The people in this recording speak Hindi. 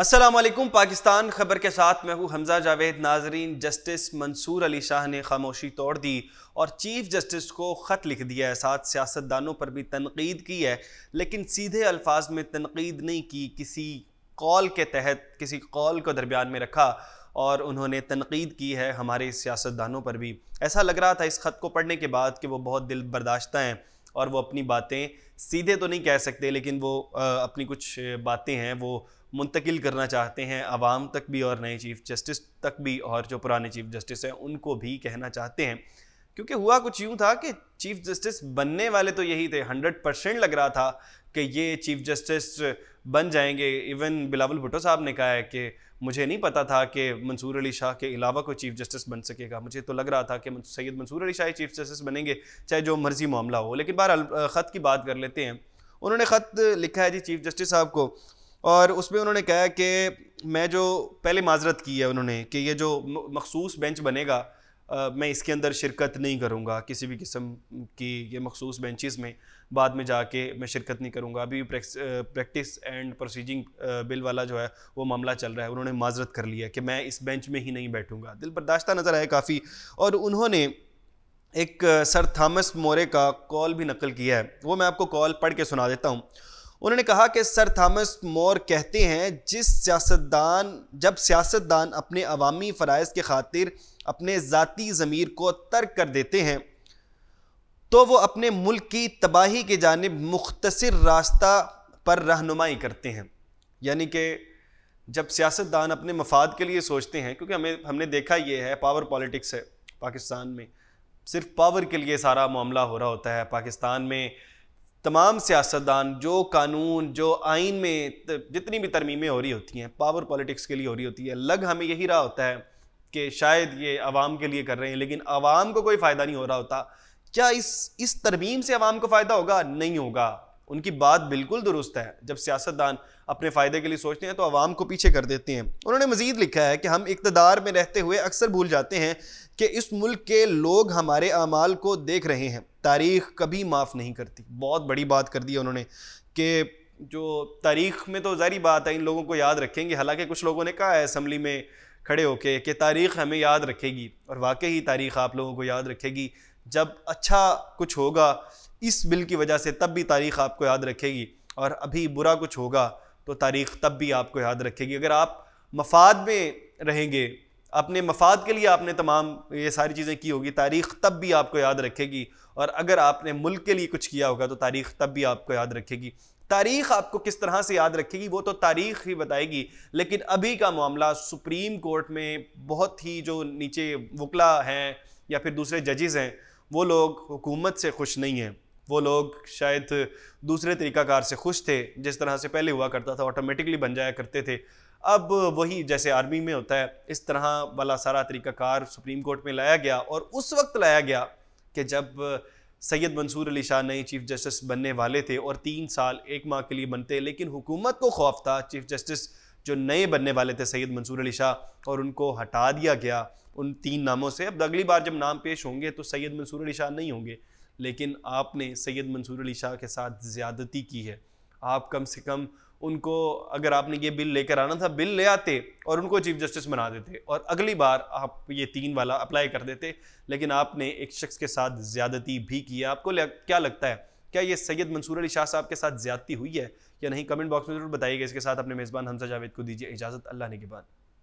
असलम पाकिस्तान खबर के साथ मैं हूँ हमजा जावेद नाजरीन जस्टिस मंसूर अली शाह ने खामोशी तोड़ दी और चीफ जस्टिस को ख़त लिख दिया है साथ सियासतदानों पर भी तनकीद की है लेकिन सीधे अल्फाज में तनकीद नहीं की किसी कॉल के तहत किसी कॉल को दरमियान में रखा और उन्होंने तनकीद की है हमारे सियासतदानों पर भी ऐसा लग रहा था इस ख़त को पढ़ने के बाद कि वो बहुत दिल बर्दाश्त हैं और वो अपनी बातें सीधे तो नहीं कह सकते लेकिन वो अपनी कुछ बातें हैं वो मुंतकिल करना चाहते हैं आवाम तक भी और नए चीफ़ जस्टिस तक भी और जो पुराने चीफ़ जस्टिस हैं उनको भी कहना चाहते हैं क्योंकि हुआ कुछ यूं था कि चीफ जस्टिस बनने वाले तो यही थे हंड्रेड परसेंट लग रहा था कि ये चीफ जस्टिस बन जाएंगे इवन बिलावल भुट्टो साहब ने कहा है कि मुझे नहीं पता था कि मंसूर अली शाह के अलावा कोई चीफ जस्टिस बन सकेगा मुझे तो लग रहा था कि सैयद मंसूर अली शाह ही चीफ जस्टिस बनेंगे चाहे जो मर्जी मामला हो लेकिन बहर ख़त की बात कर लेते हैं उन्होंने ख़त लिखा है जी चीफ जस्टिस साहब को और उसमें उन्होंने कहा कि मैं जो पहले माजरत की है उन्होंने कि ये जो मखसूस बेंच बनेगा आ, मैं इसके अंदर शिरकत नहीं करूँगा किसी भी किस्म की ये मखसूस बेंचेस में बाद में जाके मैं शिरकत नहीं करूँगा अभी प्रैक्टिस एंड प्रोसीजिंग बिल वाला जो है वो मामला चल रहा है उन्होंने माजरत कर लिया कि मैं इस बेंच में ही नहीं बैठूँगा दिल बर्दाश्ता नज़र आया काफ़ी और उन्होंने एक सर थॉमस मोरे का कॉल भी नकल किया है वो मैं आपको कॉल पढ़ के सुना देता हूँ उन्होंने कहा कि सर थॉमस मोर कहते हैं जिस सियासतदान जब सियासतदान अपने अवामी फ़रज़ के खातिर अपने ज़ाती ज़मीर को तर्क कर देते हैं तो वो अपने मुल्क की तबाही की जानब मुख्तर रास्ता पर रहनुमाई करते हैं यानी कि जब सियासतदान अपने मफाद के लिए सोचते हैं क्योंकि हमें हमने देखा ये है पावर पॉलिटिक्स है पाकिस्तान में सिर्फ पावर के लिए सारा मामला हो रहा होता है पाकिस्तान में तमाम सियासतदान जो कानून जो आइन में जितनी भी तरमीमें हो रही होती हैं पावर पॉलिटिक्स के लिए हो रही होती है लग हमें यही रहा होता है कि शायद ये आवाम के लिए कर रहे हैं लेकिन आवाम को कोई फ़ायदा नहीं हो रहा होता क्या इस इस तरमीम से आवाम को फ़ायदा होगा नहीं होगा उनकी बात बिल्कुल दुरुस्त है जब सियासतदान अपने फ़ायदे के लिए सोचते हैं तो आवाम को पीछे कर देते हैं उन्होंने मज़ीद लिखा है कि हम इकतदार में रहते हुए अक्सर भूल जाते हैं कि इस मुल्क के लोग हमारे अमाल को देख रहे हैं तारीख कभी माफ़ नहीं करती बहुत बड़ी बात कर दी उन्होंने कि जो तारीख में तो जारी बात है इन लोगों को याद रखेंगे हालांकि कुछ लोगों ने कहा है असम्बली में खड़े होके कि तारीख हमें याद रखेगी और वाकई ही तारीख आप लोगों को याद रखेगी जब अच्छा कुछ होगा इस बिल की वजह से तब भी तारीख आपको याद रखेगी और अभी बुरा कुछ होगा तो तारीख तब भी आपको याद रखेगी अगर आप मफाद में रहेंगे अपने मफाद के लिए आपने तमाम ये सारी चीज़ें की होगी तारीख तब भी आपको याद रखेगी और अगर आपने मुल्क के लिए कुछ किया होगा तो तारीख तब भी आपको याद रखेगी तारीख आपको किस तरह से याद रखेगी वो तो तारीख ही बताएगी लेकिन अभी का मामला सुप्रीम कोर्ट में बहुत ही जो नीचे वकला हैं या फिर दूसरे जजेस हैं वो लोग हुकूमत से खुश नहीं हैं वो लोग शायद दूसरे तरीक़ाकार से खुश थे जिस तरह से पहले हुआ करता था ऑटोमेटिकली बन जाया करते थे अब वही जैसे आर्मी में होता है इस तरह वाला सारा तरीकाकार सुप्रीम कोर्ट में लाया गया और उस वक्त लाया गया कि जब सैयद मंसूर अली शाह नए चीफ जस्टिस बनने वाले थे और तीन साल एक माह के लिए बनते लेकिन हुकूमत को खौफ था चीफ जस्टिस जो नए बनने वाले थे सैयद मंसूर अली शाह और उनको हटा दिया गया उन तीन नामों से अब अगली बार जब नाम पेश होंगे तो सैयद मंसूर अली शाह नहीं होंगे लेकिन आपने सैयद मंसूर अली शाह के साथ ज़्यादती की है आप कम से कम उनको अगर आपने ये बिल लेकर आना था बिल ले आते और उनको चीफ जस्टिस बना देते और अगली बार आप ये तीन वाला अप्लाई कर देते लेकिन आपने एक शख्स के साथ ज़्यादती भी की आपको क्या लगता है क्या ये सैयद मंसूर अली शाह साहब के साथ ज्यादती हुई है या नहीं कमेंट बॉक्स में जरूर बताइएगा इसके साथ अपने मेज़बान हमसा जावेद को दीजिए इजाज़त अल्लाह ने के बाद